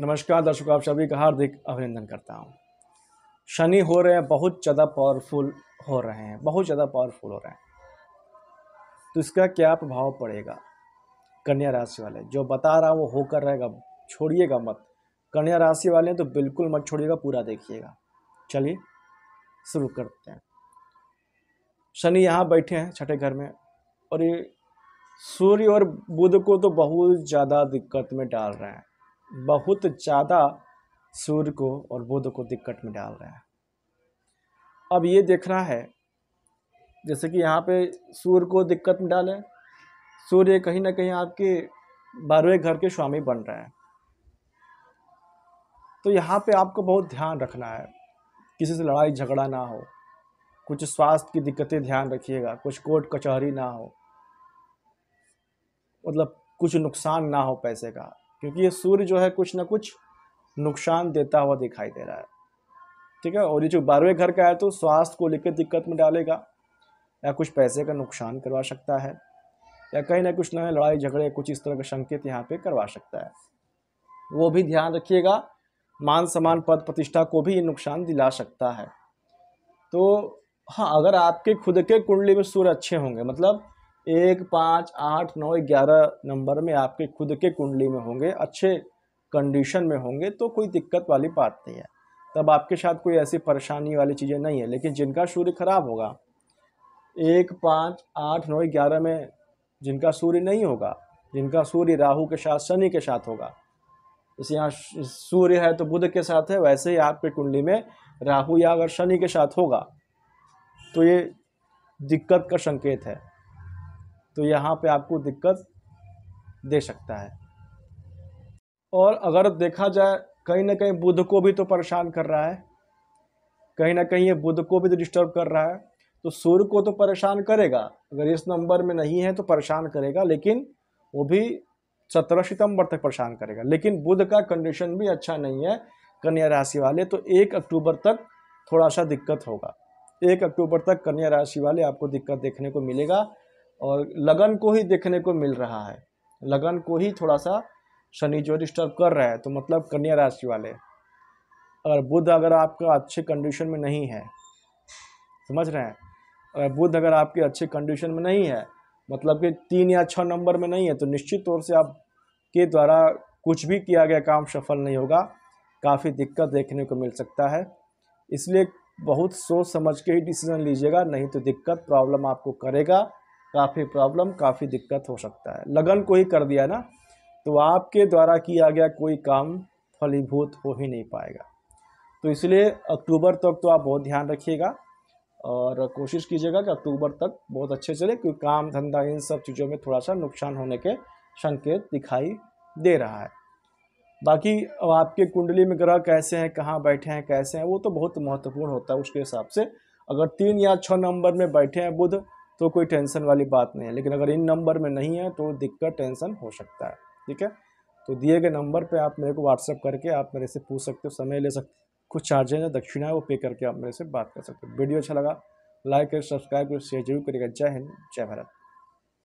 नमस्कार दर्शकों आप सभी का हार्दिक अभिनंदन करता हूँ शनि हो रहे हैं बहुत ज़्यादा पावरफुल हो रहे हैं बहुत ज़्यादा पावरफुल हो रहे हैं तो इसका क्या प्रभाव पड़ेगा कन्या राशि वाले जो बता रहा वो होकर रहेगा छोड़िएगा मत कन्या राशि वाले तो बिल्कुल मत छोड़िएगा पूरा देखिएगा चलिए शुरू करते हैं शनि यहाँ बैठे हैं छठे घर में और ये सूर्य और बुध को तो बहुत ज़्यादा दिक्कत में डाल रहे हैं बहुत ज़्यादा सूर्य को और बुध को दिक्कत में डाल रहा है अब ये देखना है जैसे कि यहाँ पे सूर्य को दिक्कत में डालें सूर्य कहीं ना कहीं आपके बारहवें घर के स्वामी बन रहे हैं तो यहाँ पे आपको बहुत ध्यान रखना है किसी से लड़ाई झगड़ा ना हो कुछ स्वास्थ्य की दिक्कतें ध्यान रखिएगा कुछ कोर्ट कचहरी ना हो मतलब कुछ नुकसान ना हो पैसे का क्योंकि ये सूर्य जो है कुछ ना कुछ नुकसान देता हुआ दिखाई दे रहा है ठीक है और ये जो बारहवें घर का है तो स्वास्थ्य को लेकर दिक्कत में डालेगा या कुछ पैसे का नुकसान करवा सकता है या कहीं ना कुछ नए लड़ाई झगड़े कुछ इस तरह का संकेत यहाँ पे करवा सकता है वो भी ध्यान रखिएगा मान सम्मान पद प्रतिष्ठा को भी नुकसान दिला सकता है तो हाँ अगर आपके खुद के कुंडली में सूर्य अच्छे होंगे मतलब एक पाँच आठ नौ ग्यारह नंबर में आपके खुद के कुंडली में होंगे अच्छे कंडीशन में होंगे तो कोई दिक्कत वाली बात नहीं है तब आपके साथ कोई ऐसी परेशानी वाली चीज़ें नहीं है लेकिन जिनका सूर्य खराब होगा एक पाँच आठ नौ ग्यारह में जिनका सूर्य नहीं होगा जिनका सूर्य राहु के साथ शनि के साथ होगा जैसे यहाँ सूर्य है तो बुध के साथ है वैसे ही आपके कुंडली में राहु या अगर शनि के साथ होगा तो ये दिक्कत का संकेत है तो यहाँ पे आपको दिक्कत दे सकता है और अगर देखा जाए कहीं ना कहीं बुध को भी तो परेशान कर रहा है कहीं ना कहीं ये बुध को भी तो डिस्टर्ब कर रहा है तो सूर्य को तो परेशान करेगा अगर इस नंबर में नहीं है तो परेशान करेगा लेकिन वो भी सत्रह सितंबर तक परेशान करेगा लेकिन बुध का कंडीशन भी अच्छा नहीं है कन्या राशि वाले तो एक अक्टूबर तक थोड़ा सा दिक्कत होगा एक अक्टूबर तक कन्या राशि वाले आपको दिक्कत देखने को मिलेगा और लगन को ही देखने को मिल रहा है लगन को ही थोड़ा सा शनि जो डिस्टर्ब कर रहा है तो मतलब कन्या राशि वाले अगर बुध अगर आपका अच्छे कंडीशन में नहीं है समझ रहे हैं अगर बुध अगर आपके अच्छे कंडीशन में नहीं है मतलब कि तीन या छः नंबर में नहीं है तो निश्चित तौर से आपके द्वारा कुछ भी किया गया काम सफल नहीं होगा काफ़ी दिक्कत देखने को मिल सकता है इसलिए बहुत सोच समझ के ही डिसीज़न लीजिएगा नहीं तो दिक्कत प्रॉब्लम आपको करेगा काफ़ी प्रॉब्लम काफ़ी दिक्कत हो सकता है लगन को ही कर दिया ना तो आपके द्वारा किया गया कोई काम फलीभूत हो ही नहीं पाएगा तो इसलिए अक्टूबर तक तो, आप बहुत ध्यान रखिएगा और कोशिश कीजिएगा कि अक्टूबर तक बहुत अच्छे चले क्योंकि काम धंधा इन सब चीज़ों में थोड़ा सा नुकसान होने के संकेत दिखाई दे रहा है बाकी आपके कुंडली में ग्रह कैसे हैं कहाँ बैठे हैं कैसे हैं वो तो बहुत महत्वपूर्ण होता है उसके हिसाब से अगर तीन या छः नंबर में बैठे हैं बुध तो कोई टेंशन वाली बात नहीं है लेकिन अगर इन नंबर में नहीं है तो दिक्कत टेंशन हो सकता है ठीक है तो दिए गए नंबर पे आप मेरे को व्हाट्सअप करके आप मेरे से पूछ सकते हो समय ले सकते कुछ चार्जेज है दक्षिणा है वो पे करके आप मेरे से बात कर सकते हो वीडियो अच्छा लगा लाइक करें सब्सक्राइब करें शेयर जरूर करिएगा जय हिंद जय भारत